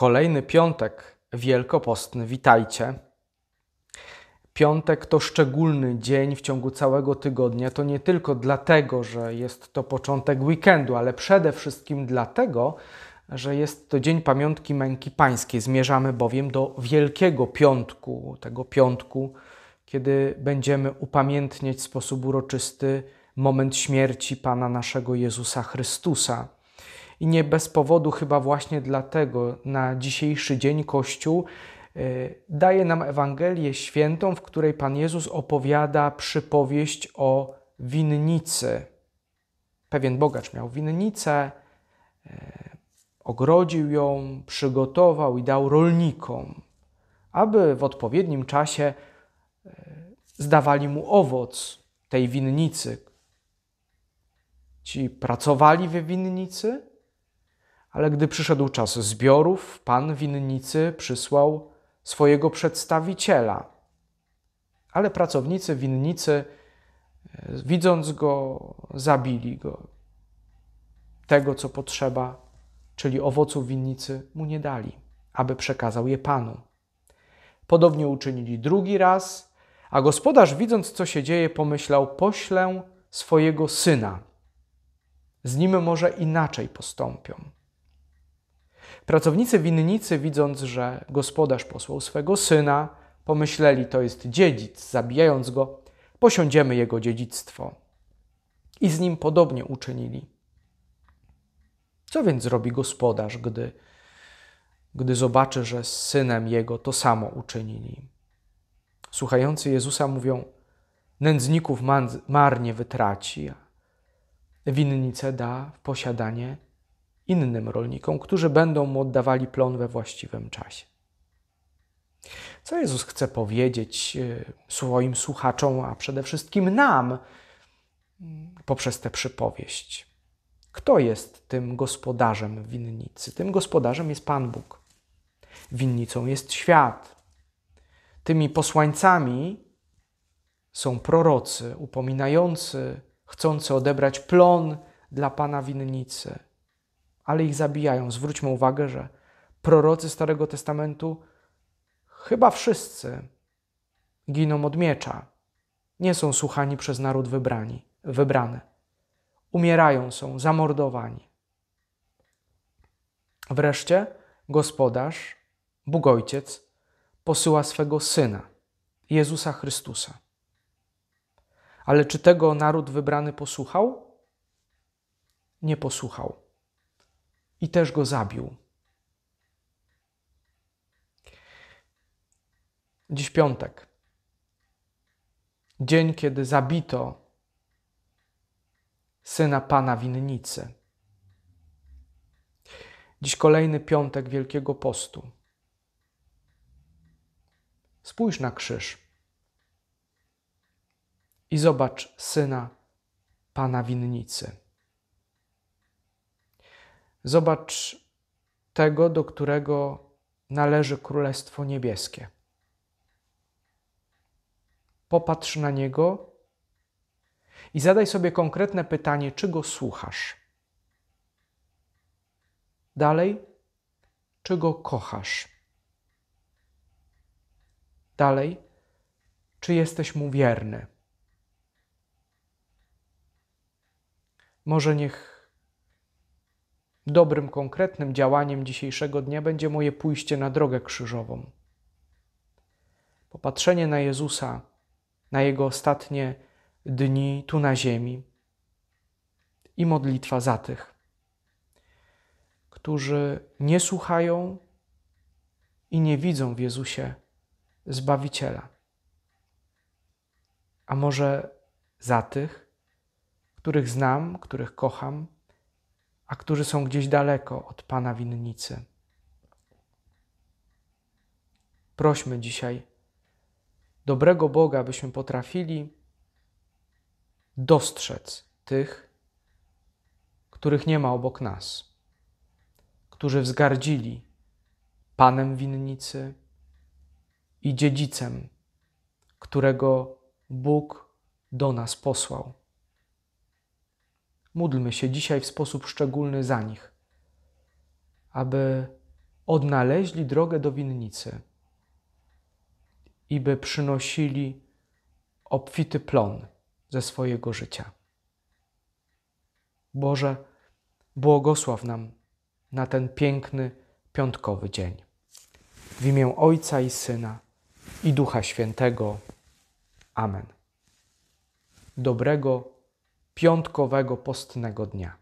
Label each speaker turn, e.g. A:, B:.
A: Kolejny piątek wielkopostny, witajcie. Piątek to szczególny dzień w ciągu całego tygodnia. To nie tylko dlatego, że jest to początek weekendu, ale przede wszystkim dlatego, że jest to dzień pamiątki męki pańskiej. Zmierzamy bowiem do Wielkiego Piątku, tego piątku, kiedy będziemy upamiętniać w sposób uroczysty moment śmierci Pana naszego Jezusa Chrystusa. I nie bez powodu, chyba właśnie dlatego, na dzisiejszy dzień Kościół e, daje nam Ewangelię świętą, w której Pan Jezus opowiada przypowieść o winnicy. Pewien bogacz miał winnicę, e, ogrodził ją, przygotował i dał rolnikom, aby w odpowiednim czasie e, zdawali mu owoc tej winnicy. Ci pracowali we winnicy, ale gdy przyszedł czas zbiorów, pan winnicy przysłał swojego przedstawiciela. Ale pracownicy winnicy, e, widząc go, zabili go. Tego, co potrzeba, czyli owoców winnicy, mu nie dali, aby przekazał je panu. Podobnie uczynili drugi raz, a gospodarz, widząc, co się dzieje, pomyślał: Poślę swojego syna. Z nim może inaczej postąpią. Pracownicy winnicy, widząc, że gospodarz posłał swego syna, pomyśleli, to jest dziedzic, zabijając go, posiądziemy jego dziedzictwo. I z nim podobnie uczynili. Co więc zrobi gospodarz, gdy, gdy zobaczy, że z synem jego to samo uczynili? Słuchający Jezusa mówią, nędzników marnie wytraci, winnice da w posiadanie innym rolnikom, którzy będą mu oddawali plon we właściwym czasie. Co Jezus chce powiedzieć y, swoim słuchaczom, a przede wszystkim nam mm, poprzez tę przypowieść? Kto jest tym gospodarzem winnicy? Tym gospodarzem jest Pan Bóg. Winnicą jest świat. Tymi posłańcami są prorocy upominający, chcący odebrać plon dla Pana winnicy ale ich zabijają. Zwróćmy uwagę, że prorocy Starego Testamentu, chyba wszyscy, giną od miecza. Nie są słuchani przez naród wybrani, wybrany. Umierają, są zamordowani. Wreszcie gospodarz, Bóg Ojciec, posyła swego syna, Jezusa Chrystusa. Ale czy tego naród wybrany posłuchał? Nie posłuchał i też go zabił. Dziś piątek. Dzień, kiedy zabito syna pana winnicy. Dziś kolejny piątek Wielkiego Postu. Spójrz na krzyż i zobacz syna pana winnicy. Zobacz tego, do którego należy Królestwo Niebieskie. Popatrz na niego i zadaj sobie konkretne pytanie, czego słuchasz. Dalej, czego kochasz. Dalej, czy jesteś mu wierny. Może niech Dobrym, konkretnym działaniem dzisiejszego dnia będzie moje pójście na drogę krzyżową. Popatrzenie na Jezusa, na Jego ostatnie dni tu na ziemi i modlitwa za tych, którzy nie słuchają i nie widzą w Jezusie Zbawiciela. A może za tych, których znam, których kocham, a którzy są gdzieś daleko od Pana winnicy. Prośmy dzisiaj dobrego Boga, byśmy potrafili dostrzec tych, których nie ma obok nas, którzy wzgardzili Panem winnicy i dziedzicem, którego Bóg do nas posłał. Módlmy się dzisiaj w sposób szczególny za nich, aby odnaleźli drogę do winnicy i by przynosili obfity plon ze swojego życia. Boże, błogosław nam na ten piękny piątkowy dzień. W imię Ojca i Syna i Ducha Świętego. Amen. Dobrego piątkowego postnego dnia.